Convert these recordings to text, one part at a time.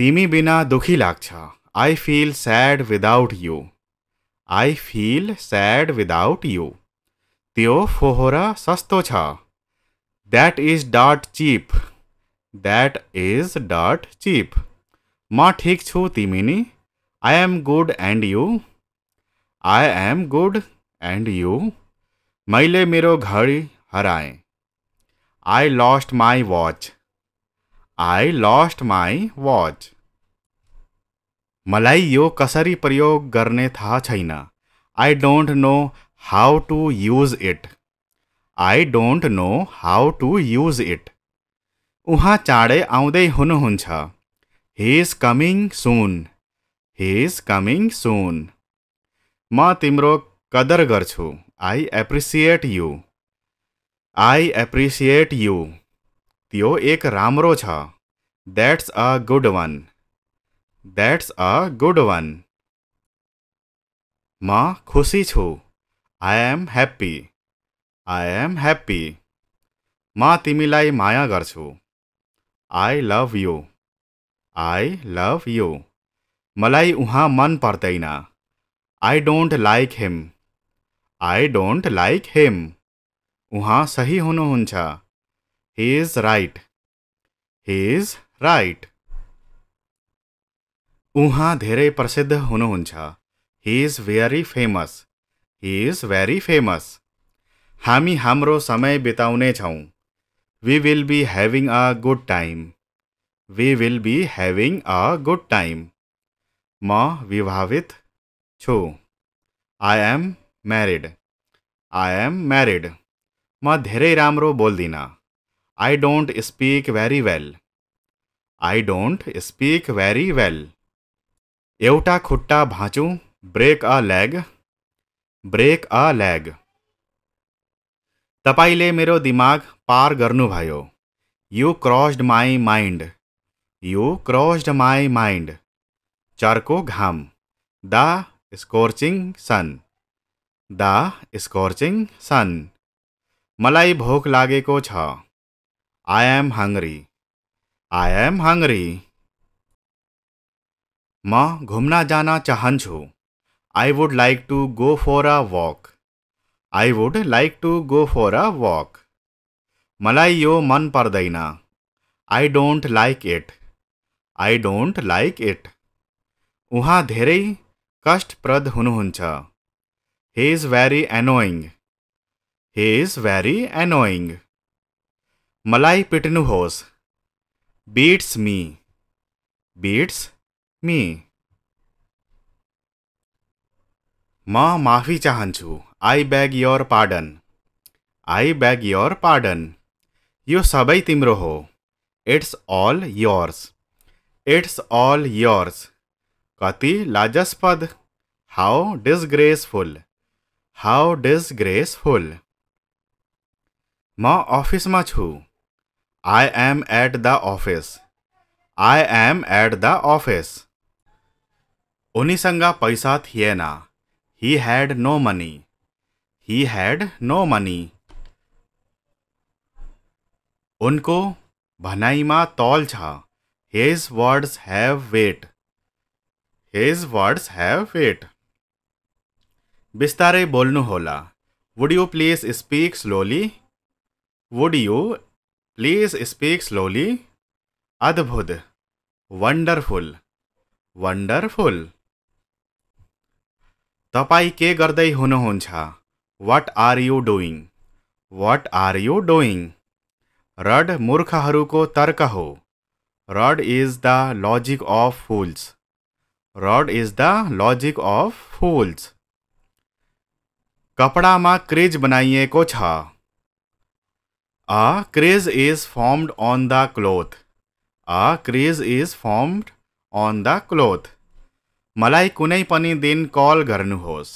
तिमी बिना दुखी लाग्छ I feel sad without you I feel sad without यु त्यो फोहोर सस्तो छ that is dot chip that is dot chip म ठिक छु तिमी नि I am good and you I am good and you मैले मेरो घडी हराएँ आई lust my watch I lost my watch मलाई यो कसरी प्रयोग करने थाहा छैन I don't know how to use it I don't know how to use it उहाँ चाँडै आउँदै हुनुहुन्छ he is coming soon he is coming सुन म तिम्रो कदर गर्छु आई एप्रिसिएट यु आई एप्रिसिएट यु त्यो एक राम्रो छ That's a good one. That's a good one. Ma chhu. I am happy. I am happy. Ma timilai maya garchu. I love you. I love you. मलाई uha man partaina. I don't like him. I don't like him. sahi सही huncha. He is right. He is right उहाँ धेरै प्रसिद्ध हुनुहुन्छ he is very famous he is very famous हामी हाम्रो समय बिताउनेछौँ we will be having a good time we will be having a good time म विवाहित छु I am married I am married म धेरै राम्रो बोल्दिनँ I don't speak very well I don't speak very well एवटा खुट्टा भाँचू break a leg break a leg तपाईँले मेरो दिमाग पार गर्नुभयो you crossed my mind you crossed my mind चर्को घाम द स्कोर्चिङ सन द स्कोर्चिङ सन मलाई भोक लागेको छ I am hungry I am hungry म घुम्न जाना चाहन्छु I would like to go for a walk I would like to go for a walk मलाई यो मन पर्दैन I don't like it I don't like it उहाँ धेरै कष्टप्रद हुनुहुन्छ हि इज भेरी एनोइङ हि इज भेरी एनोइङ मलाई पिट्नुहोस् beats me beats me म माफी चाहन्छु I beg your pardon I beg your pardon यो सबै तिम्रो हो it's all yours it's all yours कति लाजस्पद हाउ डिसग्रेसफुल हाउ डिसग्रेसफुल म अफिसमा छु I am at the office. I am at the office. Unisanga paisa thiena. He had no money. He had no money. उनको भनाईमा तौल छ His words have weight. His words have weight. बिस्तारै बोल्नु होला. Would you please speak slowly? Would you please speak slowly अद्भुत wonderful wonderful तपाई के गर्दै हुनुहुन्छ what are you doing what are you doing rod मूर्खहरूको तर्क हो rod is the logic of fools rod is the logic of fools कपडामा crease बनाइएको छ A crease is formed on the cloth. A crease is formed on the cloth. Malai kunai pani din call garnu hos.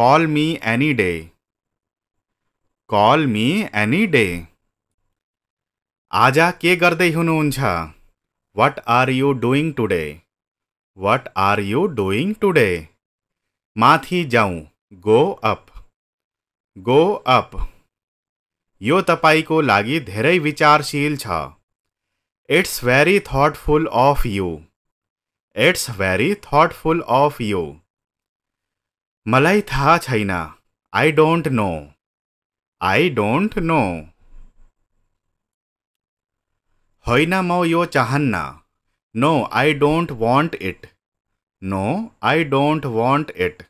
Call me any day. Call me any day. Aja ke gardai hunu uncha. What are you doing today? What are you doing today? Mathi jau. Go up. Go up. यो तपाईँको लागि धेरै विचारशील छ it's very thoughtful of you it's very thoughtful of you मलाई थाहा छैन I don't know I don't know होइन म यो चाहन्न no I don't want it no I don't want it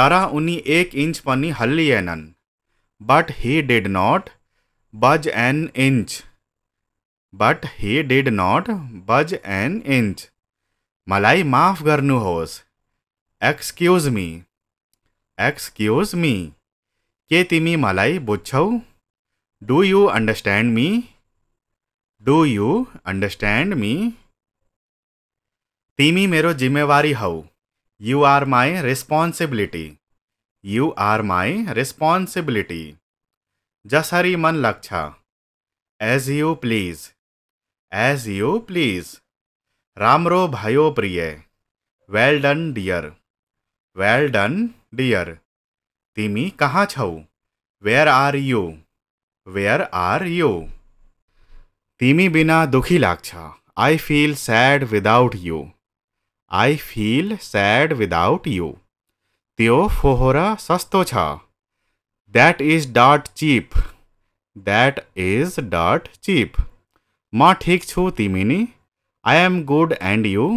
तर उनी एक इन्च पनि हल्लिएनन् but he did not budge an inch but he did not budge an inch मलाई माफ गर्नुहोस् एक्सक्युज मी एक्सक्युज मी के तिमी मलाई बुझ्छौ do you understand me do you understand me तिमी मेरो जिम्मेवारी हौ you are my responsibility you are my responsibility जसरी मन लक्ष्य as you please as you please राम्रो भयो प्रिय well done dear well done dear तिमी कहाँ छौ where are you where are you तिमी बिना दुखी लाग्छ I feel sad without you I feel sad without you त्यो फोहोरा सस्तो छ that is dot chip that is dot chip म ठिक छु तिमी नि I am good and you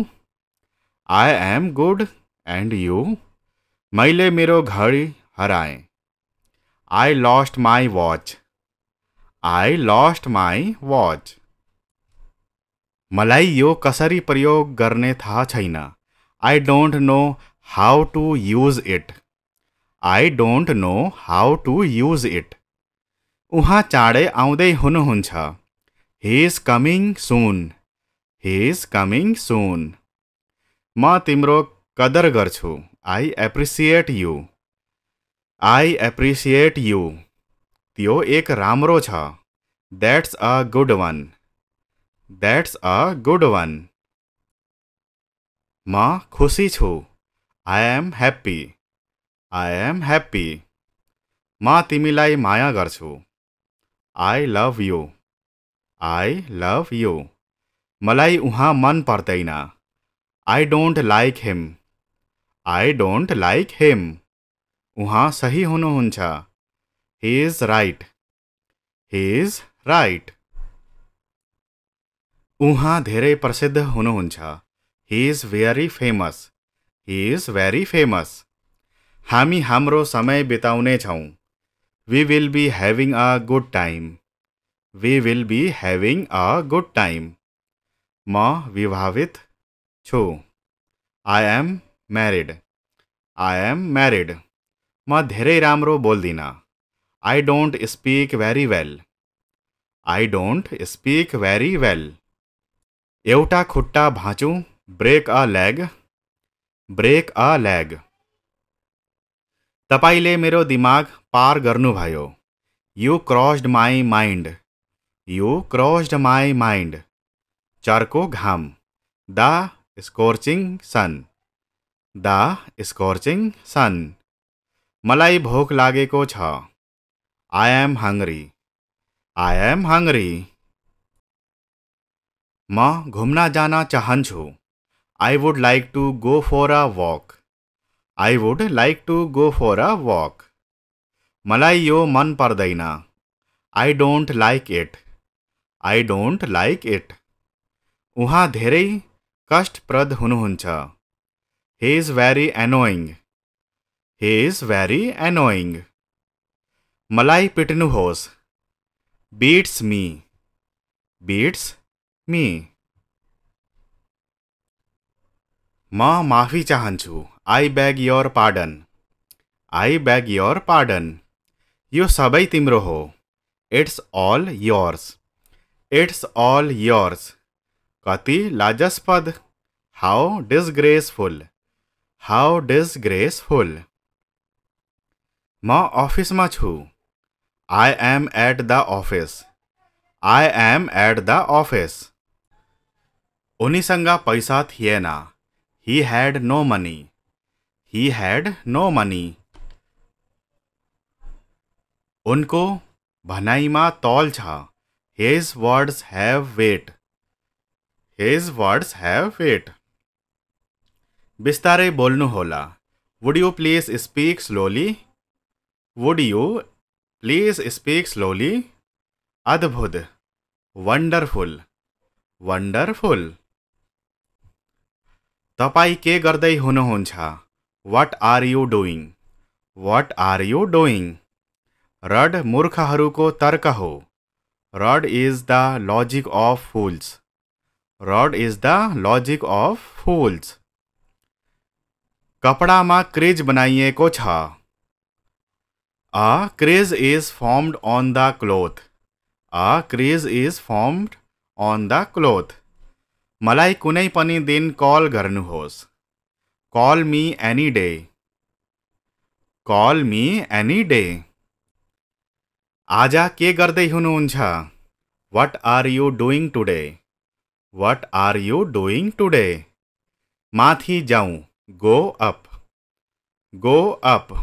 I am good and you मैले मेरो घडी हराएँ आई lust my watch I lust my watch मलाई यो कसरी प्रयोग गर्ने थाहा छैन I don't no how to use it. I don't know how to use it. उहाँ चाँडै आउँदै हुनुहुन्छ he is coming soon he is coming सुन म तिम्रो कदर गर्छु आई एप्रिसिएट यु आई एप्रिसिएट यु त्यो एक राम्रो छ that's a good one that's a good one म खुसी छु I am happy. I am happy. Ma timilai maya garchu. I love you. I love you. Malai uha man pardaina. I don't like him. I don't like him. Uha sahi hunu huncha. He is right. He is right. Uha dhere prasidh hunu huncha. He is very famous. Is very famous हमी हम समय बिताने we will be having a good time we will be having a good time म विवाहित छु I am married I am married म धेरै राम्रो बोल्दिनँ I don't speak very well I don't speak very well एउटा खुट्टा भाचू break a leg break a leg तपाईले मेरो दिमाग पार गर्नुभयो you crossed my mind you crossed my mind चर्को घाम द स्कोर्चिङ सन द स्कोर्चिङ सन मलाई भोक लागेको छ I am hungry I am hungry म घुम्न जान चाहन्छु I would like to go for a walk. I would like to go for a walk. मलाई यो मन पर्दैन. I don't like it. I don't like it. उहाँ kasht कष्टप्रद हुनुहुन्छ. He is very annoying. He is very annoying. pitnu पिट्नुहोस्. Beats me. Beats me. माफी चाहन्छु I beg your pardon I beg your pardon यो सबै तिम्रो हो it's all yours it's all yours कति लाजस्पद हाउ डिसग्रेसफुल हाउ डिसग्रेसफुल म अफिसमा छु I am at the office I am at the office उनीसँग पैसा थिएन he had no money he had no money उनको भनाईमा तौल छा his words have weight his words have weight बिस्तारे बोलनु होला would you please speak slowly would you please speak slowly अद्भुत वंडरफुल वंडरफुल तपाई के गर्दै हुनुहुन्छ what are you doing what are you doing rod मूर्खहरूको तर्क हो rod is the logic of fools rod is the logic of fools कपडामा crease बनाइएको छ a crease is formed on the cloth a crease is formed on the cloth मलाई कुनै पनि दिन कल गर्नुहोस् कल मी एनी डे कल मी एनी डे आज के गर्दै हुनुहुन्छ what are you doing today what are you doing today माथि जाउँ गो अप गो अप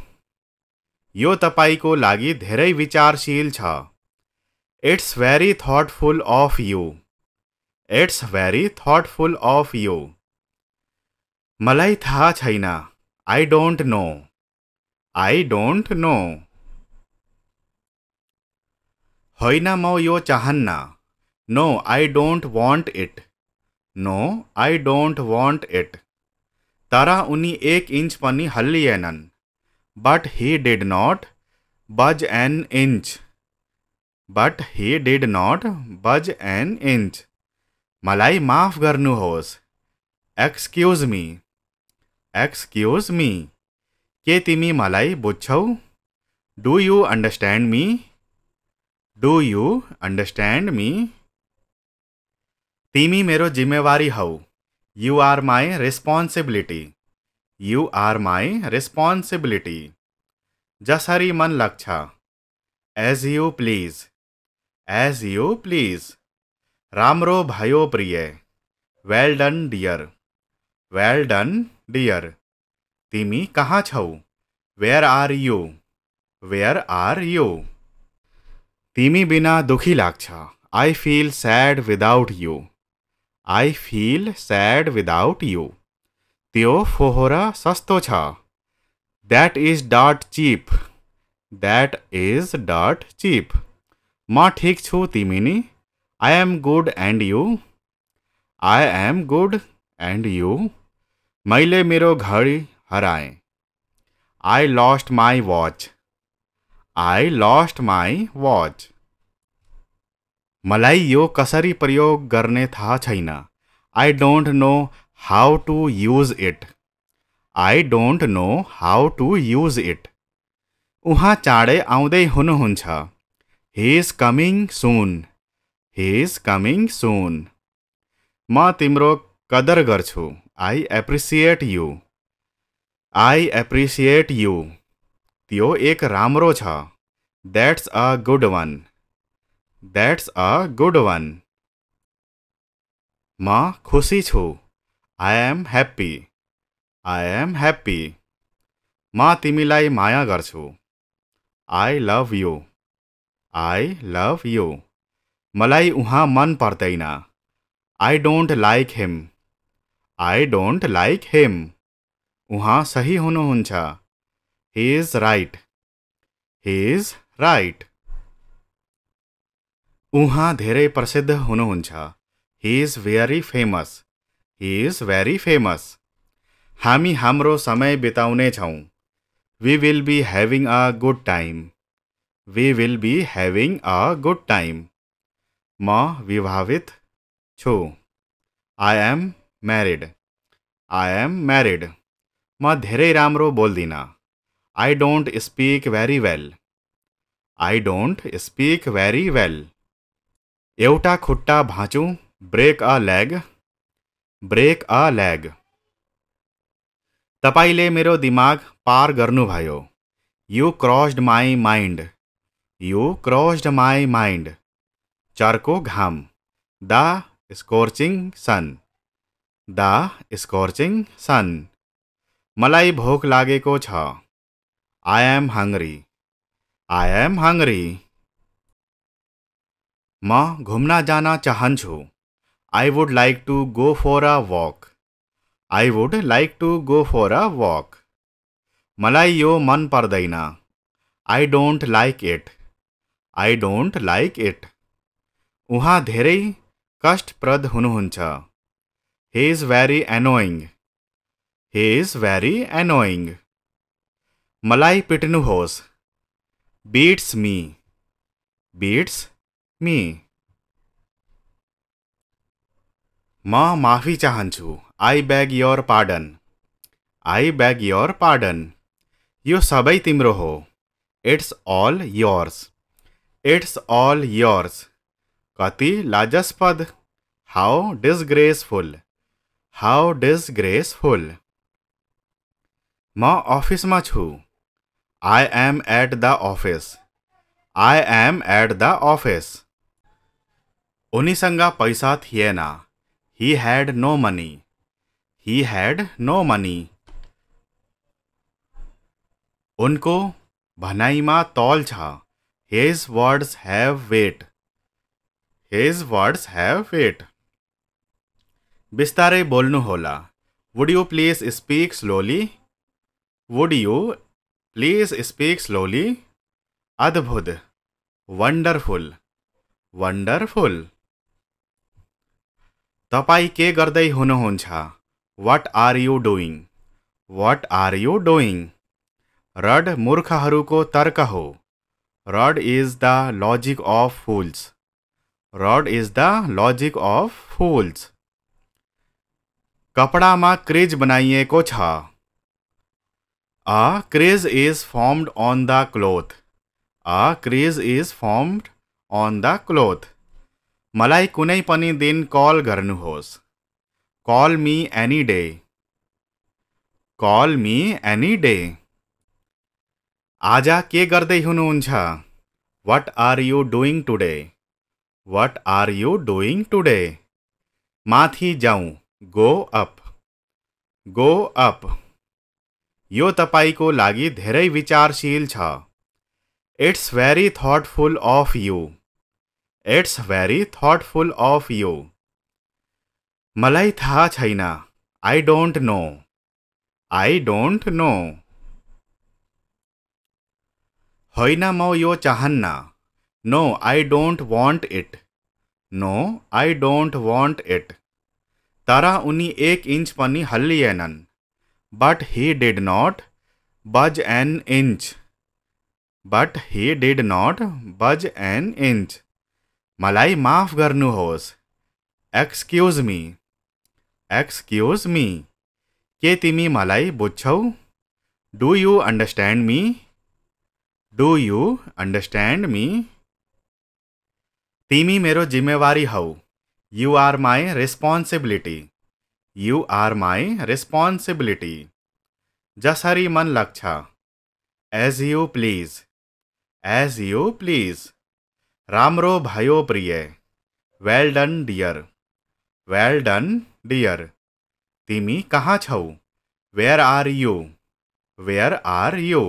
यो तपाईँको लागि धेरै विचारशील छ it's very thoughtful of you it's very thoughtful of you मलाई था छैन I don't know I don't know होना मो यो चाहन्ना no I don't want it no I don't want it तर उनी एक इंच पनि हल्लिएनन् but he did not budge an inch but he did not budge an inch मलाई माफ गर्नुहोस् एक्सक्युज मी एक्सक्युज मी के तिमी मलाई बुझ्छौ do you understand me do you understand me तिमी मेरो जिम्मेवारी हौ you are my responsibility you are my responsibility जसरी मन लाग्छ as you please as you please राम्रो भयो प्रिय well done dear well done dear तिमी कहाँ छौ where are you where are you तिमी बिना दुखी लाग्छ I feel sad without you I feel sad without you त्यो फोहोर सस्तो छ that is dot chip that is dot chip म ठिक छु तिमी नि I am good and you. I am good and you. Maile miro ghari harai. I lost my watch. I lost my watch. Malai yo kasari pryog garne tha chaina. I don't know how to use it. I don't know how to use it. Uha chade aude hun huncha. He is coming soon. He is coming soon. Ma timro kadar garchu. I appreciate you. I appreciate you. Tio ek ramro That's a good one. That's a good one. Ma khushi chhu. I am happy. I am happy. Ma timilai maya garchu. I love you. I love you. मलाई उहाँ मन पर्दैन I don't like him I don't like him उहाँ सही हुनुहुन्छ he is right he is right उहाँ धेरै प्रसिद्ध हुनुहुन्छ he is very famous he is very famous हामी हाम्रो समय बिताउनेछौँ we will be having a good time we will be having a good time म विवाहित छु I am married I am married म धेरै राम्रो बोल्दिनँ I don't speak very well I don't speak very well एउटा खुट्टा भाँचु break a leg break a leg तपाईँले मेरो दिमाग पार गर्नुभयो you crossed my mind you crossed my mind चर्को घाम the scorching sun the scorching sun मलाई भोक लगे छ I am hungry I am hungry म घुम्न जाना चाहन्छु I would like to go for a walk I would like to go for a walk मलाई यो मन पर्दैन I don't like it I don't like it उहाँ धेरै कष्टप्रद हुनुहुन्छ हे is very एनोइङ hey is very एनोइङ मलाई पिट्नुहोस् बिट्स मी बिट्स मी म माफी चाहन्छु I beg your pardon I beg your pardon यो सबै तिम्रो हो it's all yours it's all yours कति लाजस्पद हाउ डिसग्रेसफुल हाउ डिसग्रेसफुल म में छु I am at the office I am at the office उनीसँग पैसा थे he had no money he had no money उनको भनाई में तौल छ his words have weight His words have weight. Bistare bolnu hola. Would you please speak slowly? Would you please speak slowly? Adbhud. Wonderful. Wonderful. Tapai ke gardai hunohuncha. What are you doing? What are you doing? Rod murkha haruko tarkaho. Rudd is the logic of fools. Rude is the logic of fools કપડામાં craze બનાવીએકો છ a craze is formed on the cloth a craze is formed on the cloth मलाई कुनै पनि दिन कल गर्नुहोस् कल मी एनी डे कल मी एनी डे आज के गर्दै हुनुहुन्छ what are you doing today What are you doing today? माथि जाउँ गो अप गो अप यो तपाईँको लागि धेरै विचारशील छ it's very thoughtful of you it's very thoughtful of you मलाई थाहा छैन I don't know I don't know होइन म यो चाहन्न no I don't want it no I don't want it तारा उन्नी एक इंच पनी हल्ली एनन but he did not budge an inch but he did not budge an inch मलाई माफ गर्नु होस् एक्सक्यूज मी एक्सक्यूज मी के तिमी मलाई बुझ्छौ do you understand me do you understand me तिमी मेरो जिम्मेवारी हौ you are my responsibility you are my responsibility जसरी मन लाग्छ as you please as you please राम्रो भयो प्रिय well done dear well done dear तिमी कहाँ छौ where are you where are you